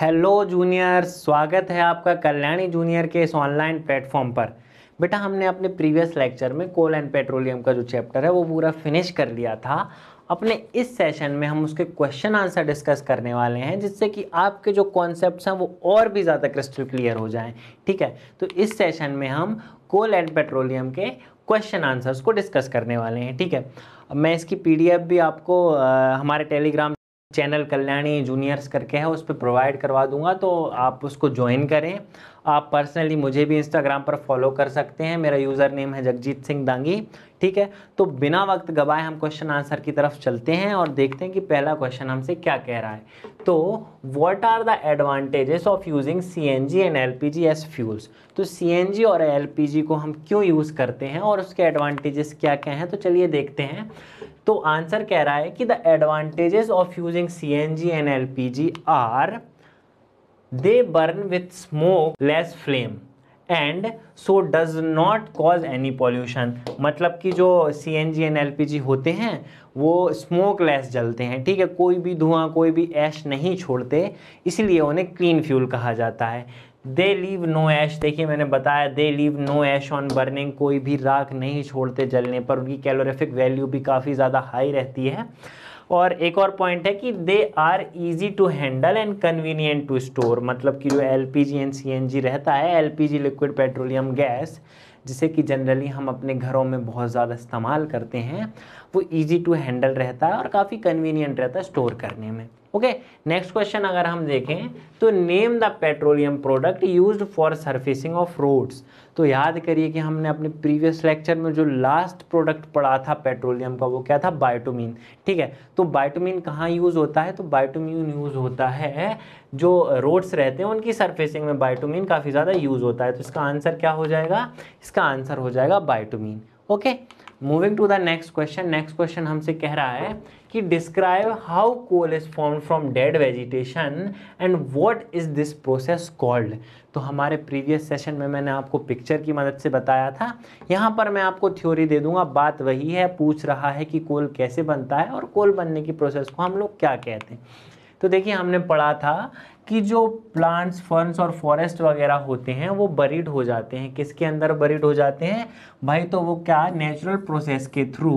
Hello junior स्वागत है आपका कल्याणी जूनियर के इस ऑनलाइन प्लेटफॉर्म पर बेटा हमने अपने प्रीवियस लेक्चर में कोल एंड पेट्रोलियम का जो चैप्टर है वो पूरा फिनिश कर लिया था अपने इस सेशन में हम उसके क्वेश्चन आंसर डिस्कस करने वाले हैं जिससे कि आपके जो कॉन्सेप्ट्स हैं वो और भी ज़्यादा क्रिस्टल क्लियर हो जाएं ठीक है तो इस सेशन में हम कोल एंड पेट्रोलियम के क्वेश्चन आंसर्स को डिस्कस करने वाले हैं ठीक है मैं इसकी पीडीएफ भी आपको आ, हमारे टेलीग्राम चैनल कल्याणी जूनियर्स करके है उस पर प्रोवाइड करवा दूंगा तो आप उसको ज्वाइन करें आप पर्सनली मुझे भी इंस्टाग्राम पर फॉलो कर सकते हैं मेरा यूज़र नेम है जगजीत सिंह दांगी ठीक है तो बिना वक्त गवाए हम क्वेश्चन आंसर की तरफ चलते हैं और देखते हैं कि पहला क्वेश्चन हमसे क्या कह रहा है तो what are the advantages of using C N G and L P G fuels तो सी एन जी और एल पी जी को हम क्यों यूज़ करते हैं और उसके एडवांटेजेस क्या क्या हैं तो चलिए देखते हैं तो आंसर कह रहा है कि the advantages of using C N G and L P G are they burn with smokeless flame and so does not cause any pollution मतलब कि जो C N G and L P G होते हैं वो smoke less जलते हैं ठीक है कोई भी धुआं कोई भी ऐश नहीं छोड़ते इसलिए उन्हें क्लीन फ्यूल कहा जाता है दे लीव नो ऐश देखिए मैंने बताया they leave no ash on burning कोई भी राख नहीं छोड़ते जलने पर उनकी कैलोरीफिक वैल्यू भी काफ़ी ज़्यादा हाई रहती है और एक और पॉइंट है कि they are easy to handle and convenient to store मतलब कि जो L P G and C N G रहता है L P G liquid petroleum gas जिसे कि जनरली हम अपने घरों में बहुत ज़्यादा इस्तेमाल करते हैं वो ईजी टू हैंडल रहता है और काफ़ी कन्वीनियंट रहता है स्टोर करने में ओके नेक्स्ट क्वेश्चन अगर हम देखें तो name the petroleum product used for surfacing of roads तो याद करिए कि हमने अपने प्रीवियस लेक्चर में जो लास्ट प्रोडक्ट पढ़ा था पेट्रोलियम का वो क्या था बायोटोमिन ठीक है तो बायोटोमिन कहाँ यूज़ होता है तो बायोटोमिन यूज़ होता है जो रोड्स रहते हैं उनकी सर्फेसिंग में बायोटोमिन काफ़ी ज़्यादा यूज़ होता है तो इसका आंसर क्या हो जाएगा इसका आंसर हो जाएगा bitumen okay okay? Moving to the next question next question हमसे कह रहा है कि describe how coal is form from dead vegetation and what is this process called तो हमारे प्रीवियस सेशन में मैंने आपको पिक्चर की मदद से बताया था यहाँ पर मैं आपको थ्योरी दे दूंगा बात वही है पूछ रहा है कि कोल कैसे बनता है और कोल बनने की प्रोसेस को हम लोग क्या कहते हैं तो देखिए हमने पढ़ा था कि जो प्लांट्स फर्न्स और फॉरेस्ट वगैरह होते हैं वो बरीड हो जाते हैं किसके अंदर बरीड हो जाते हैं भाई तो वो क्या नेचुरल प्रोसेस के थ्रू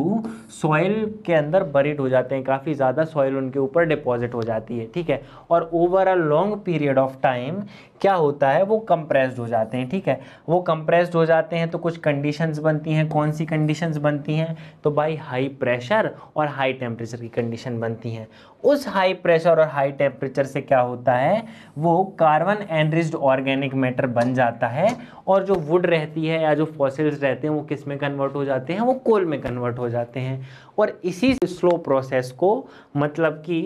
सॉइल के अंदर बरीड हो जाते हैं काफ़ी ज़्यादा सॉइल उनके ऊपर डिपॉजिट हो जाती है ठीक है और over a long period of time क्या होता है वो कंप्रेस्ड हो जाते हैं ठीक है वो कंप्रेस्ड हो जाते हैं तो कुछ कंडीशंस बनती हैं कौन सी कंडीशंस बनती हैं तो भाई हाई प्रेशर और हाई टेम्परेचर की कंडीशन बनती हैं उस हाई प्रेशर और हाई टेम्परेचर से क्या होता है वो कार्बन एनरिच्ड ऑर्गेनिक मैटर बन जाता है और जो वुड रहती है या जो फॉसिल्स रहते हैं वो किस में कन्वर्ट हो जाते हैं वो कोल में कन्वर्ट हो जाते हैं और इसी स्लो प्रोसेस को मतलब कि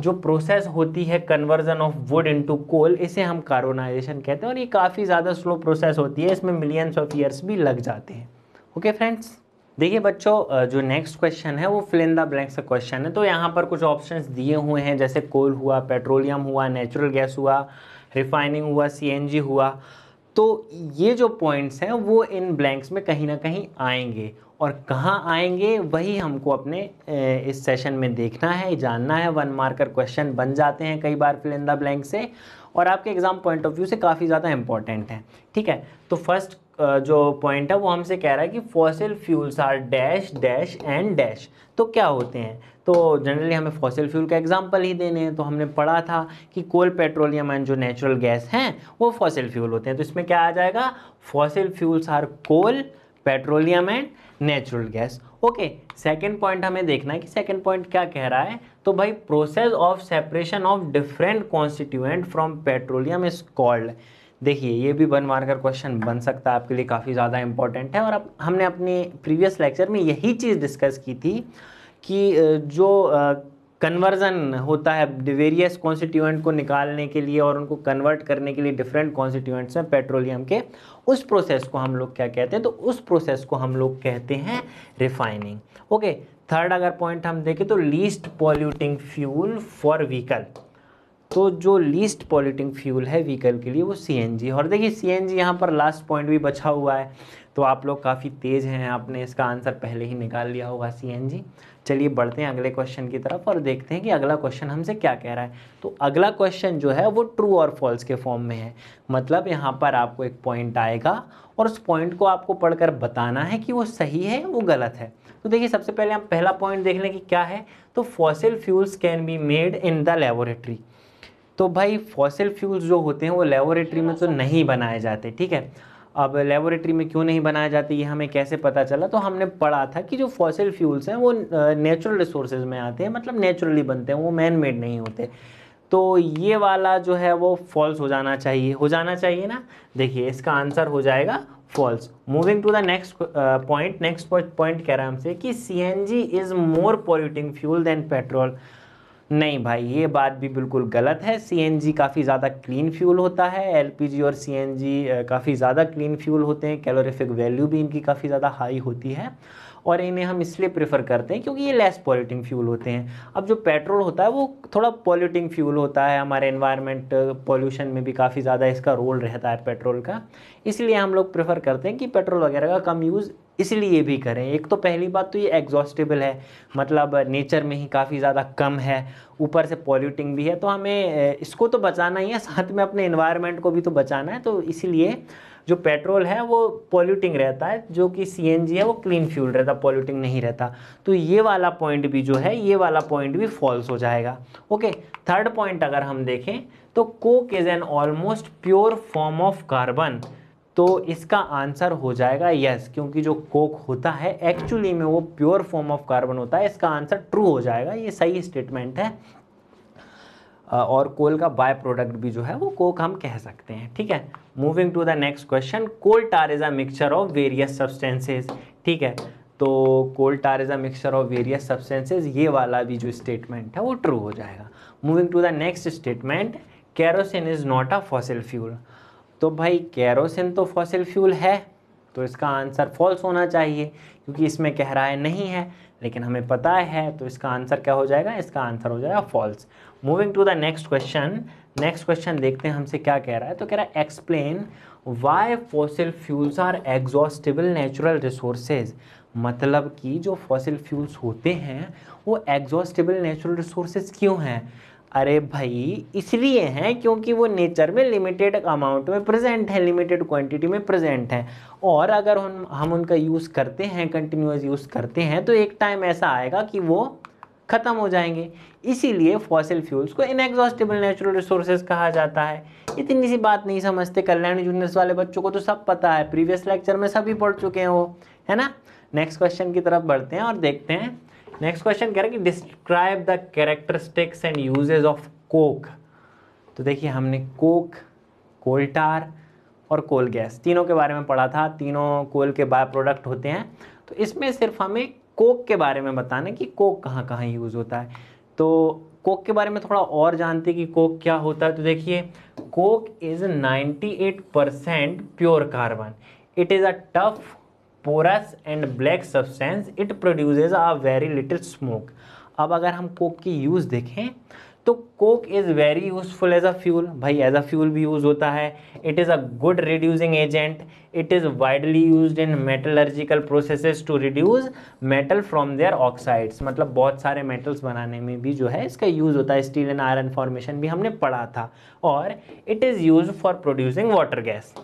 जो प्रोसेस होती है conversion of wood into coal इसे हम कार्बोनाइजेशन कहते हैं और ये काफ़ी ज़्यादा स्लो प्रोसेस होती है इसमें मिलियंस ऑफ ईयर्स भी लग जाते हैं ओके फ्रेंड्स देखिए बच्चों जो नेक्स्ट क्वेश्चन है वो फिल इन द ब्लैंक्स का क्वेश्चन है तो यहाँ पर कुछ ऑप्शंस दिए हुए हैं जैसे कोल हुआ पेट्रोलियम हुआ नेचुरल गैस हुआ रिफाइनिंग हुआ सीएनजी हुआ तो ये जो पॉइंट्स हैं वो इन ब्लैंक्स में कहीं ना कहीं आएंगे और कहाँ आएंगे वही हमको अपने इस सेशन में देखना है जानना है वन मार्कर क्वेश्चन बन जाते हैं कई बार फिल इन द ब्लैंक से और आपके एग्ज़ाम पॉइंट ऑफ व्यू से काफ़ी ज़्यादा इंपॉर्टेंट हैं ठीक है तो फर्स्ट जो पॉइंट है वो हमसे कह रहा है कि fossil fuels are dash dash and dash तो क्या होते हैं तो जनरली हमें फॉसिल फ्यूल का एग्जाम्पल ही देने हैं तो हमने पढ़ा था कि कोल पेट्रोलियम एंड जो नेचुरल गैस हैं वो फॉसिल फ्यूल होते हैं तो इसमें क्या आ जाएगा fossil fuels are coal petroleum and natural gas okay second point हमें देखना है कि सेकेंड पॉइंट क्या कह रहा है तो भाई process of separation of different constituent from petroleum is called देखिए ये भी वन मार्कर क्वेश्चन बन सकता है आपके लिए काफ़ी ज़्यादा इंपॉर्टेंट है और अब हमने अपने प्रीवियस लेक्चर में यही चीज़ डिस्कस की थी कि जो कन्वर्जन होता है वेरियस कॉन्स्टिट्यूएंट को निकालने के लिए और उनको कन्वर्ट करने के लिए डिफरेंट कॉन्स्टिट्यूएंट्स में पेट्रोलियम के उस प्रोसेस को हम लोग क्या कहते हैं तो उस प्रोसेस को हम लोग कहते हैं रिफाइनिंग ओके थर्ड अगर पॉइंट हम देखें तो least polluting fuel for vehicle तो जो लीस्ट पॉल्यूटिंग फ्यूल है व्हीकल के लिए वो सी एन जी और देखिए सी एन जी यहाँ पर लास्ट पॉइंट भी बचा हुआ है तो आप लोग काफ़ी तेज़ हैं आपने इसका आंसर पहले ही निकाल लिया होगा सी एन जी चलिए बढ़ते हैं अगले क्वेश्चन की तरफ और देखते हैं कि अगला क्वेश्चन हमसे क्या कह रहा है तो अगला क्वेश्चन जो है वो ट्रू और फॉल्स के फॉर्म में है मतलब यहाँ पर आपको एक पॉइंट आएगा और उस पॉइंट को आपको पढ़कर बताना है कि वो सही है वो गलत है तो देखिए सबसे पहले हम पहला पॉइंट देख लें कि क्या है तो fossil fuels can be made in the laboratory तो भाई फॉसिल फ्यूल्स जो होते हैं वो लेबोरेटरी में तो नहीं बनाए जाते ठीक है अब लेबोरेटरी में क्यों नहीं बनाए जाते ये हमें कैसे पता चला तो हमने पढ़ा था कि जो फॉसिल फ्यूल्स हैं वो नेचुरल रिसोर्सेज में आते हैं मतलब नेचुरली बनते हैं वो मैन मेड नहीं होते तो ये वाला जो है वो फॉल्स हो जाना चाहिए हो जाना चाहिए ना देखिए इसका आंसर हो जाएगा false moving to the next point next point कह रहा है हमसे कि C N G is more polluting fuel than petrol नहीं भाई ये बात भी बिल्कुल गलत है सी काफ़ी ज़्यादा क्लीन फ्यूल होता है एल और सी काफ़ी ज़्यादा क्लीन फ्यूल होते हैं कैलोरीफिक वैल्यू भी इनकी काफ़ी ज़्यादा हाई होती है और इन्हें हम इसलिए प्रेफर करते हैं क्योंकि ये लेस पॉल्यूटिंग फ्यूल होते हैं अब जो पेट्रोल होता है वो थोड़ा पॉल्यूटिंग फ्यूल होता है हमारे इन्वायरमेंट पॉल्यूशन में भी काफ़ी ज़्यादा इसका रोल रहता है पेट्रोल का इसलिए हम लोग प्रेफर करते हैं कि पेट्रोल वगैरह का कम यूज़ इसलिए भी करें एक तो पहली बात तो ये एग्जॉस्टेबल है मतलब नेचर में ही काफ़ी ज़्यादा कम है ऊपर से पॉल्यूटिंग भी है तो हमें इसको तो बचाना ही है साथ में अपने इन्वायरमेंट को भी तो बचाना है तो इसीलिए जो पेट्रोल है वो पॉल्यूटिंग रहता है जो कि सी है वो क्लीन फ्यूल रहता पॉल्यूटिंग नहीं रहता तो ये वाला पॉइंट भी जो है ये वाला पॉइंट भी फॉल्स हो जाएगा ओके थर्ड पॉइंट अगर हम देखें तो coke is an almost pure form of carbon तो इसका आंसर हो जाएगा यस क्योंकि जो कोक होता है एक्चुअली में वो प्योर फॉर्म ऑफ कार्बन होता है इसका आंसर ट्रू हो जाएगा ये सही स्टेटमेंट है और कोल का बाय प्रोडक्ट भी जो है वो कोक हम कह सकते हैं ठीक है moving to the next question coal tar is a mixture of various substances ठीक है तो coal tar is a mixture of various substances ये वाला भी जो स्टेटमेंट है वो ट्रू हो जाएगा moving to the next statement kerosene is not a fossil fuel तो भाई कैरोसिन तो फॉसिल फ्यूल है तो इसका आंसर फॉल्स होना चाहिए क्योंकि इसमें कह रहा है नहीं है लेकिन हमें पता है तो इसका आंसर क्या हो जाएगा इसका आंसर हो जाएगा false moving to the next question next question देखते हैं हमसे क्या कह रहा है तो कह रहा है explain why fossil fuels are exhaustible natural resources मतलब कि जो फॉसिल फ्यूल्स होते हैं वो एग्जॉस्टेबल नेचुरल रिसोर्सेज क्यों हैं अरे भाई इसलिए हैं क्योंकि वो नेचर में लिमिटेड अमाउंट में प्रेजेंट है लिमिटेड क्वांटिटी में प्रेजेंट है और अगर हम हम उनका यूज़ करते हैं कंटिन्यूस यूज़ करते हैं तो एक टाइम ऐसा आएगा कि वो ख़त्म हो जाएंगे इसीलिए फॉसिल फ्यूल्स को इनएग्जॉस्टेबल नेचुरल रिसोर्सेज कहा जाता है इतनी सी बात नहीं समझते कल्याण जूनियर्स वाले बच्चों को तो सब पता है प्रीवियस लेक्चर में सभी पढ़ चुके हैं वो है ना नेक्स्ट क्वेश्चन की तरफ बढ़ते हैं और देखते हैं नेक्स्ट क्वेश्चन कह रहा है कि describe the characteristics and uses of coke तो देखिए हमने कोक कोल्टार और कोल गैस तीनों के बारे में पढ़ा था तीनों कोल के बाय प्रोडक्ट होते हैं तो इसमें सिर्फ हमें कोक के बारे में बताना कि कोक कहाँ कहाँ यूज़ होता है तो कोक के बारे में थोड़ा और जानते कि कोक क्या होता है तो देखिए coke is 98 percent pure carbon it is a tough porous and black substance it produces a very little smoke अब अगर हम कोक की यूज़ देखें तो coke is very useful as a fuel भाई एज अ फ्यूल भी use होता है it is a good reducing agent it is widely use in metallurgical processes to reduce metal from their oxides मतलब बहुत सारे metals बनाने में भी जो है इसका यूज़ होता है स्टील एंड आयरन फॉर्मेशन भी हमने पढ़ा था और it is use for producing water gas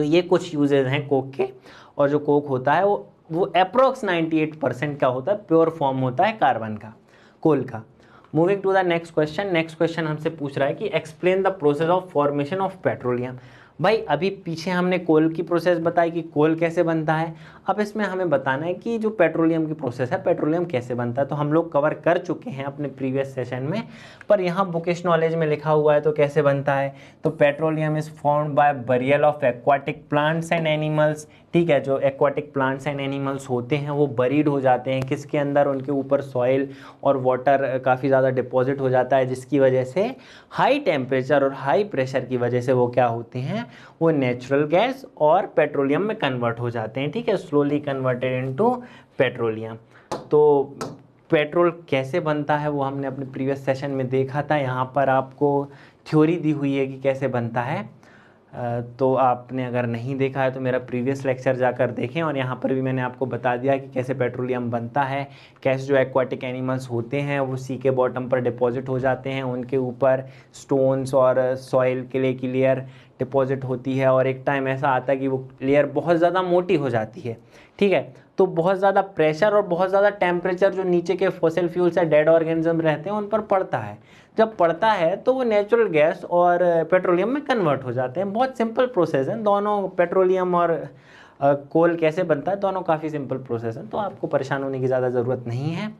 तो ये कुछ यूजेज हैं कोक के और जो कोक होता है वो वो अप्रोक्स 98 परसेंट का होता है प्योर फॉर्म होता है कार्बन का कोल का moving to the next question next question हमसे पूछ रहा है कि explain the process of formation of petroleum भाई अभी पीछे हमने कोल की प्रोसेस बताई कि कोल कैसे बनता है अब इसमें हमें बताना है कि जो पेट्रोलियम की प्रोसेस है पेट्रोलियम कैसे बनता है तो हम लोग कवर कर चुके हैं अपने प्रीवियस सेशन में पर यहाँ बुकेश नॉलेज में लिखा हुआ है तो कैसे बनता है तो petroleum is form by burial of aquatic plants and animals ठीक है जो एक्वाटिक प्लांट्स एंड एनिमल्स होते हैं वो बरीड हो जाते हैं किसके अंदर उनके ऊपर सॉइल और वाटर काफ़ी ज़्यादा डिपॉजिट हो जाता है जिसकी वजह से हाई टेम्परेचर और हाई प्रेशर की वजह से वो क्या होते हैं वो नेचुरल गैस और पेट्रोलियम में कन्वर्ट हो जाते हैं ठीक है slow converted into petroleum तो पेट्रोल कैसे बनता है वो हमने अपने प्रीवियस सेशन में देखा था यहाँ पर आपको थ्योरी दी हुई है कि कैसे बनता है तो आपने अगर नहीं देखा है तो मेरा प्रीवियस लेक्चर जाकर देखें और यहाँ पर भी मैंने आपको बता दिया कि कैसे पेट्रोलियम बनता है कैसे जो एक्वाटिक एनिमल्स होते हैं वो सी के बॉटम पर डिपॉजिट हो जाते हैं उनके ऊपर स्टोन्स और सॉइल के लिए क्लियर डिपॉजिट होती है और एक टाइम ऐसा आता है कि वो लेयर बहुत ज़्यादा मोटी हो जाती है ठीक है तो बहुत ज़्यादा प्रेशर और बहुत ज़्यादा टेम्परेचर जो नीचे के फॉसिल फ्यूल्स या डेड ऑर्गेनिज्म रहते हैं उन पर पड़ता है जब पड़ता है तो वो नेचुरल गैस और पेट्रोलियम में कन्वर्ट हो जाते हैं बहुत सिंपल प्रोसेस है दोनों पेट्रोलियम और कोल कैसे बनता है दोनों काफ़ी सिंपल प्रोसेस है तो आपको परेशान होने की ज़्यादा ज़रूरत नहीं है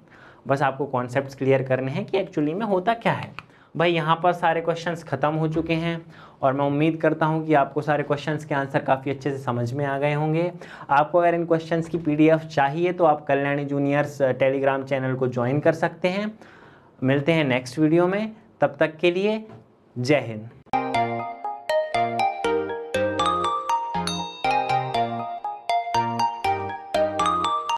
बस आपको कॉन्सेप्ट क्लियर करने हैं कि एक्चुअली में होता क्या है भाई यहाँ पर सारे क्वेश्चंस ख़त्म हो चुके हैं और मैं उम्मीद करता हूँ कि आपको सारे क्वेश्चंस के आंसर काफ़ी अच्छे से समझ में आ गए होंगे आपको अगर इन क्वेश्चंस की पीडीएफ चाहिए तो आप कल्याणी जूनियर्स टेलीग्राम चैनल को ज्वाइन कर सकते हैं मिलते हैं नेक्स्ट वीडियो में तब तक के लिए जय हिंद